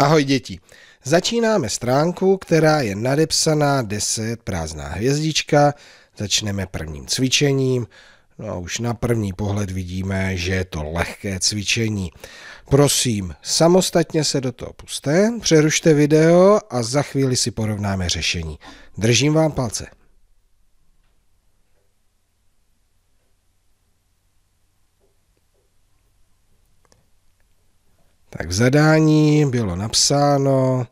Ahoj děti. Začínáme stránku, která je nadepsaná 10 prázdná hvězdička. Začneme prvním cvičením. No a už na první pohled vidíme, že je to lehké cvičení. Prosím, samostatně se do toho puste, přerušte video a za chvíli si porovnáme řešení. Držím vám palce. Tak v zadání bylo napsáno,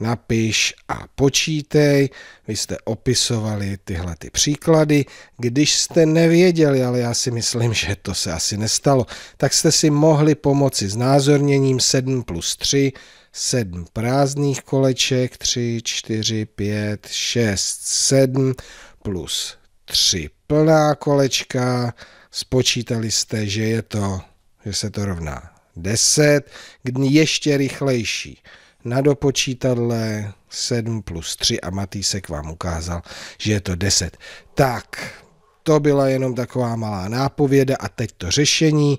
napiš a počítej. Vy jste opisovali tyhle ty příklady. Když jste nevěděli, ale já si myslím, že to se asi nestalo, tak jste si mohli pomoci s názorněním 7 plus 3, 7 prázdných koleček, 3, 4, 5, 6, 7 plus 3 plná kolečka. Spočítali jste, že je to, že se to rovná 10, ještě rychlejší. Na dopočítadle 7 plus 3 a Matýsek vám ukázal, že je to 10. Tak, to byla jenom taková malá nápověda a teď to řešení.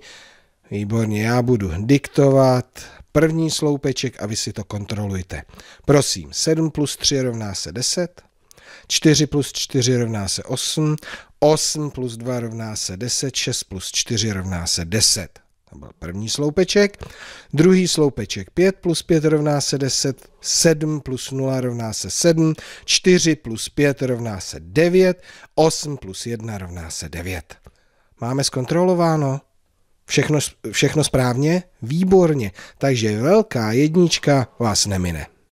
Výborně, já budu diktovat první sloupeček a vy si to kontrolujte. Prosím, 7 plus 3 rovná se 10, 4 plus 4 rovná se 8, 8 plus 2 rovná se 10, 6 plus 4 rovná se 10. Tam byl první sloupeček, druhý sloupeček 5 plus 5 rovná se 10, 7 plus 0 rovná se 7, 4 plus 5 rovná se 9, 8 plus 1 rovná se 9. Máme zkontrolováno? Všechno, všechno správně? Výborně. Takže velká jednička vás nemine.